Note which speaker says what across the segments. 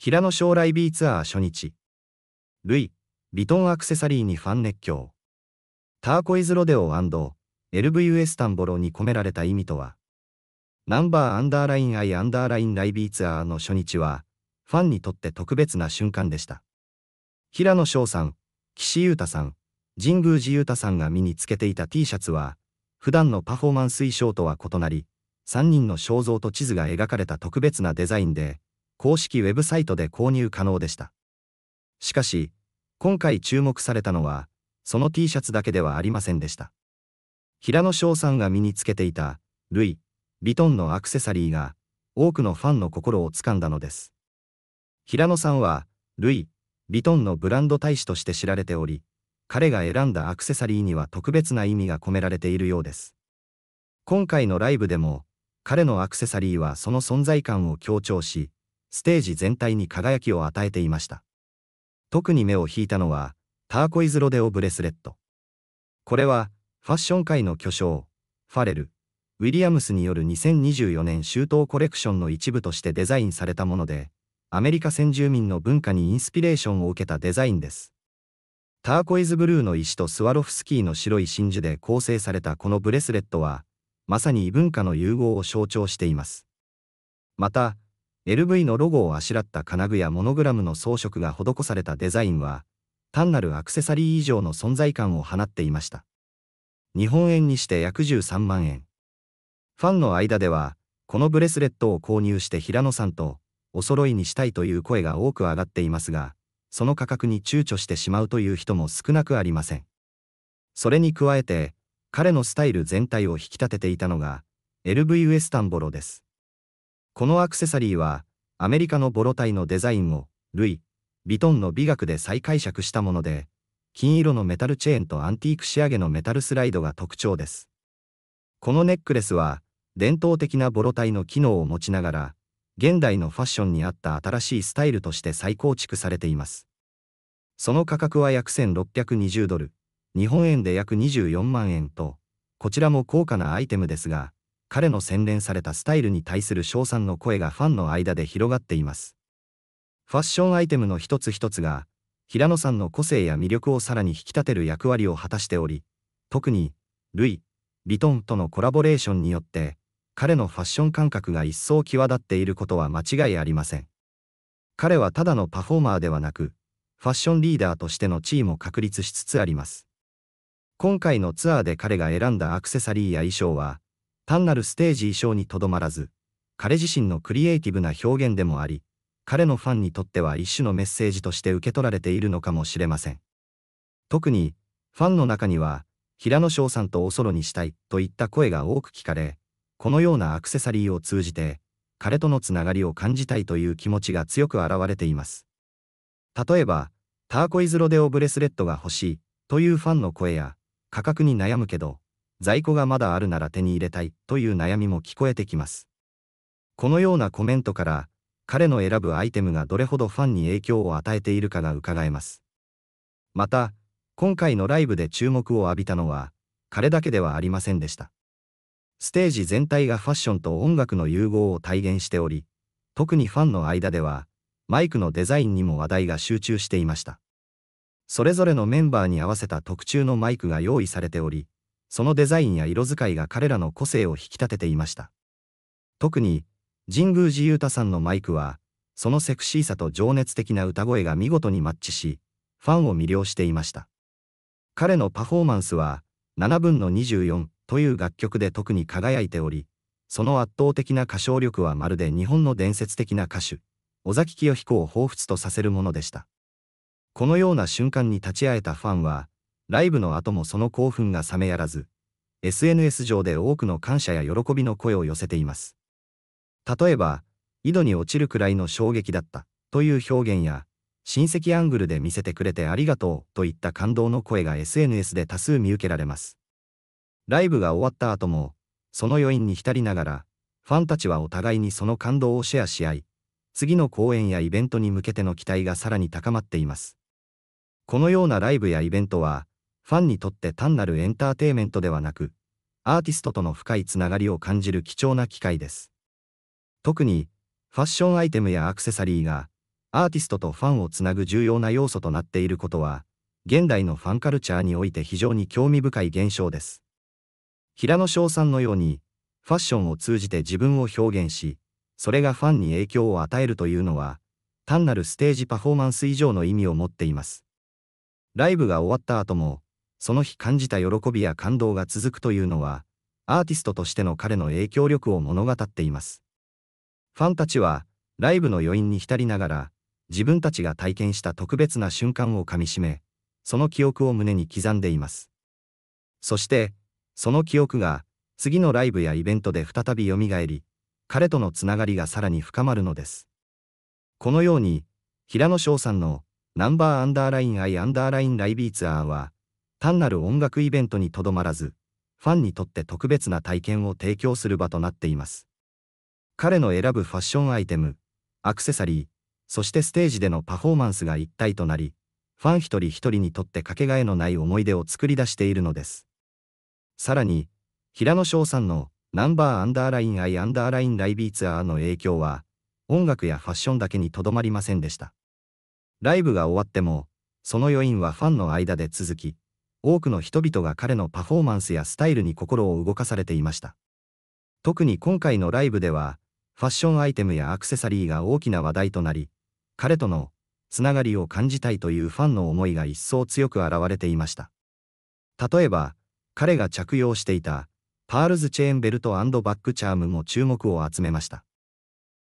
Speaker 1: 平野将来 B ツアー初日。ルイ、リトンアクセサリーにファン熱狂。ターコイズロデオ &LVUS タンボロに込められた意味とは、ナンバーアンダーラインアイアンダーラインライビーツアーの初日は、ファンにとって特別な瞬間でした。平野翔さん、岸優太さん、神宮寺優太さんが身につけていた T シャツは、普段のパフォーマンス衣装とは異なり、3人の肖像と地図が描かれた特別なデザインで、公式ウェブサイトで購入可能でした。しかし、今回注目されたのは、その T シャツだけではありませんでした。平野翔さんが身につけていた、ルイ・ヴィトンのアクセサリーが、多くのファンの心をつかんだのです。平野さんは、ルイ・ヴィトンのブランド大使として知られており、彼が選んだアクセサリーには特別な意味が込められているようです。今回のライブでも、彼のアクセサリーはその存在感を強調し、ステージ全体に輝きを与えていました特に目を引いたのはターコイズロデオブレスレットこれはファッション界の巨匠ファレル・ウィリアムスによる2024年秋冬コレクションの一部としてデザインされたものでアメリカ先住民の文化にインスピレーションを受けたデザインですターコイズブルーの石とスワロフスキーの白い真珠で構成されたこのブレスレットはまさに異文化の融合を象徴していますまた LV のロゴをあしらった金具やモノグラムの装飾が施されたデザインは、単なるアクセサリー以上の存在感を放っていました。日本円にして約13万円。ファンの間では、このブレスレットを購入して平野さんと、お揃いにしたいという声が多く上がっていますが、その価格に躊躇してしまうという人も少なくありません。それに加えて、彼のスタイル全体を引き立てていたのが、LV ウエスタンボロです。このアクセサリーは、アメリカのボロ体のデザインを、ルイ・ヴィトンの美学で再解釈したもので、金色のメタルチェーンとアンティーク仕上げのメタルスライドが特徴です。このネックレスは、伝統的なボロ体の機能を持ちながら、現代のファッションに合った新しいスタイルとして再構築されています。その価格は約1620ドル、日本円で約24万円と、こちらも高価なアイテムですが、彼の洗練されたスタイルに対する称賛の声がファンの間で広がっています。ファッションアイテムの一つ一つが、平野さんの個性や魅力をさらに引き立てる役割を果たしており、特に、ルイ・ヴィトンとのコラボレーションによって、彼のファッション感覚が一層際立っていることは間違いありません。彼はただのパフォーマーではなく、ファッションリーダーとしての地位も確立しつつあります。今回のツアーで彼が選んだアクセサリーや衣装は、単なるステージ衣装にとどまらず、彼自身のクリエイティブな表現でもあり、彼のファンにとっては一種のメッセージとして受け取られているのかもしれません。特に、ファンの中には、平野翔さんとおソロにしたいといった声が多く聞かれ、このようなアクセサリーを通じて、彼とのつながりを感じたいという気持ちが強く表れています。例えば、ターコイズロデオブレスレットが欲しいというファンの声や、価格に悩むけど、在庫がまだあるなら手に入れたいという悩みも聞こえてきます。このようなコメントから、彼の選ぶアイテムがどれほどファンに影響を与えているかが伺えます。また、今回のライブで注目を浴びたのは、彼だけではありませんでした。ステージ全体がファッションと音楽の融合を体現しており、特にファンの間では、マイクのデザインにも話題が集中していました。それぞれのメンバーに合わせた特注のマイクが用意されており、そのデザインや色使いが彼らの個性を引き立てていました。特に、神宮寺勇太さんのマイクは、そのセクシーさと情熱的な歌声が見事にマッチし、ファンを魅了していました。彼のパフォーマンスは、7分の24という楽曲で特に輝いており、その圧倒的な歌唱力はまるで日本の伝説的な歌手、尾崎清彦を彷彿とさせるものでした。このような瞬間に立ち会えたファンは、ライブの後もその興奮が冷めやらず、SNS 上で多くの感謝や喜びの声を寄せています。例えば、井戸に落ちるくらいの衝撃だったという表現や、親戚アングルで見せてくれてありがとうといった感動の声が SNS で多数見受けられます。ライブが終わった後も、その余韻に浸りながら、ファンたちはお互いにその感動をシェアし合い、次の公演やイベントに向けての期待がさらに高まっています。このようなライブやイベントは、ファンにとって単なるエンターテイメントではなく、アーティストとの深いつながりを感じる貴重な機会です。特に、ファッションアイテムやアクセサリーが、アーティストとファンをつなぐ重要な要素となっていることは、現代のファンカルチャーにおいて非常に興味深い現象です。平野翔さんのように、ファッションを通じて自分を表現し、それがファンに影響を与えるというのは、単なるステージパフォーマンス以上の意味を持っています。ライブが終わった後も、その日感じた喜びや感動が続くというのは、アーティストとしての彼の影響力を物語っています。ファンたちは、ライブの余韻に浸りながら、自分たちが体験した特別な瞬間をかみしめ、その記憶を胸に刻んでいます。そして、その記憶が、次のライブやイベントで再び蘇り、彼とのつながりがさらに深まるのです。このように、平野翔さんのナンバーアンダーラインアイアンダーラインライビーツアーは、単なる音楽イベントにとどまらず、ファンにとって特別な体験を提供する場となっています。彼の選ぶファッションアイテム、アクセサリー、そしてステージでのパフォーマンスが一体となり、ファン一人一人にとってかけがえのない思い出を作り出しているのです。さらに、平野翔さんのナンバーアンダーラインアイアンダーラインライビーツアーの影響は、音楽やファッションだけにとどまりませんでした。ライブが終わっても、その余韻はファンの間で続き、多くの人々が彼のパフォーマンスやスタイルに心を動かされていました。特に今回のライブでは、ファッションアイテムやアクセサリーが大きな話題となり、彼とのつながりを感じたいというファンの思いが一層強く表れていました。例えば、彼が着用していたパールズチェーンベルトバックチャームも注目を集めました。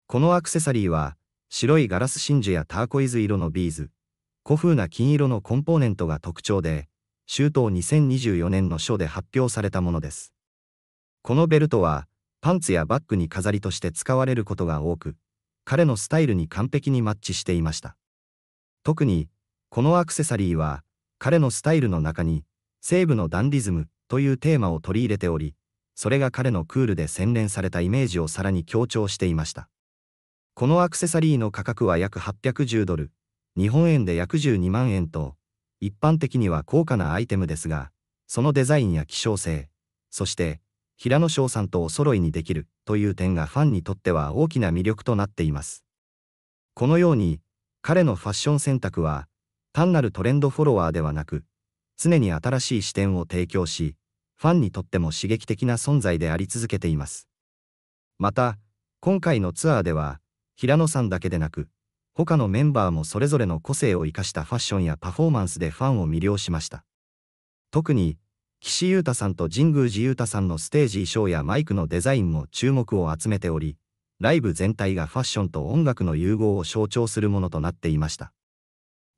Speaker 1: このアクセサリーは、白いガラス真珠やターコイズ色のビーズ、古風な金色のコンポーネントが特徴で、周東2024年の書で発表されたものです。このベルトは、パンツやバッグに飾りとして使われることが多く、彼のスタイルに完璧にマッチしていました。特に、このアクセサリーは、彼のスタイルの中に、西部のダンディズムというテーマを取り入れており、それが彼のクールで洗練されたイメージをさらに強調していました。このアクセサリーの価格は約810ドル、日本円で約12万円と、一般的には高価なアイテムですが、そのデザインや希少性、そして、平野翔さんとお揃いにできるという点がファンにとっては大きな魅力となっています。このように、彼のファッション選択は、単なるトレンドフォロワーではなく、常に新しい視点を提供し、ファンにとっても刺激的な存在であり続けています。また、今回のツアーでは、平野さんだけでなく、他のメンバーもそれぞれの個性を生かしたファッションやパフォーマンスでファンを魅了しました。特に、岸優太さんと神宮寺優太さんのステージ衣装やマイクのデザインも注目を集めており、ライブ全体がファッションと音楽の融合を象徴するものとなっていました。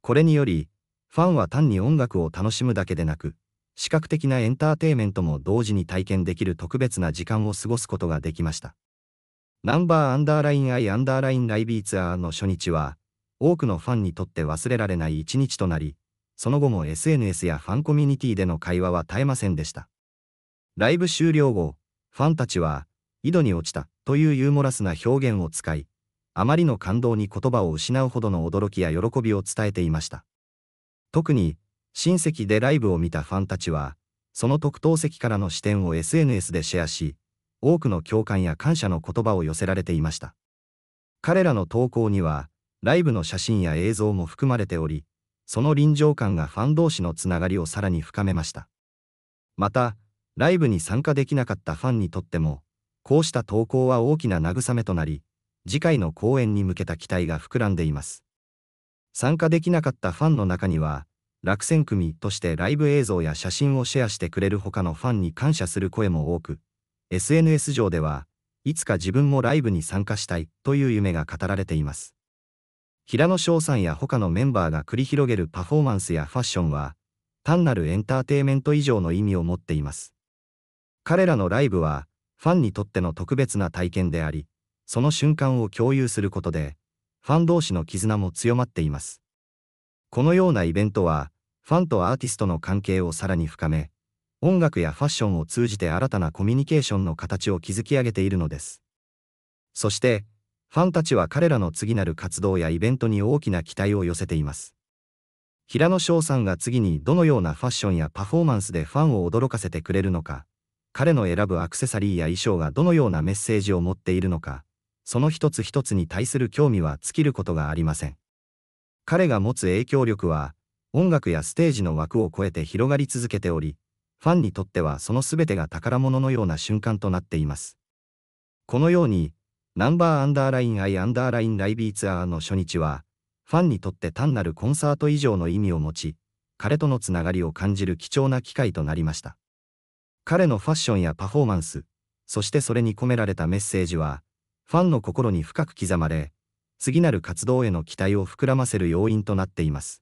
Speaker 1: これにより、ファンは単に音楽を楽しむだけでなく、視覚的なエンターテイメントも同時に体験できる特別な時間を過ごすことができました。ナンバーアンダーラインアイアンダーラインライビーツアーの初日は、多くのファンにとって忘れられない一日となり、その後も SNS やファンコミュニティでの会話は絶えませんでした。ライブ終了後、ファンたちは、井戸に落ちたというユーモラスな表現を使い、あまりの感動に言葉を失うほどの驚きや喜びを伝えていました。特に、親戚でライブを見たファンたちは、その特等席からの視点を SNS でシェアし、多くの共感や感謝の言葉を寄せられていました。彼らの投稿には、ライブの写真や映像も含まれており、その臨場感がファン同士のつながりをさらに深めました。また、ライブに参加できなかったファンにとっても、こうした投稿は大きな慰めとなり、次回の公演に向けた期待が膨らんでいます。参加できなかったファンの中には、落選組としてライブ映像や写真をシェアしてくれる他のファンに感謝する声も多く、SNS 上では、いつか自分もライブに参加したいという夢が語られています。平野翔さんや他のメンバーが繰り広げるパフォーマンスやファッションは、単なるエンターテイメント以上の意味を持っています。彼らのライブは、ファンにとっての特別な体験であり、その瞬間を共有することで、ファン同士の絆も強まっています。このようなイベントは、ファンとアーティストの関係をさらに深め、音楽やファッションを通じて新たなコミュニケーションの形を築き上げているのです。そして、ファンたちは彼らの次なる活動やイベントに大きな期待を寄せています。平野翔さんが次にどのようなファッションやパフォーマンスでファンを驚かせてくれるのか、彼の選ぶアクセサリーや衣装がどのようなメッセージを持っているのか、その一つ一つに対する興味は尽きることがありません。彼が持つ影響力は、音楽やステージの枠を超えて広がり続けており、ファンにとってはそのべてが宝物のような瞬間となっています。このように、ナンバーアンダーライン I アンダーラインライビーツアーの初日は、ファンにとって単なるコンサート以上の意味を持ち、彼とのつながりを感じる貴重な機会となりました。彼のファッションやパフォーマンス、そしてそれに込められたメッセージは、ファンの心に深く刻まれ、次なる活動への期待を膨らませる要因となっています。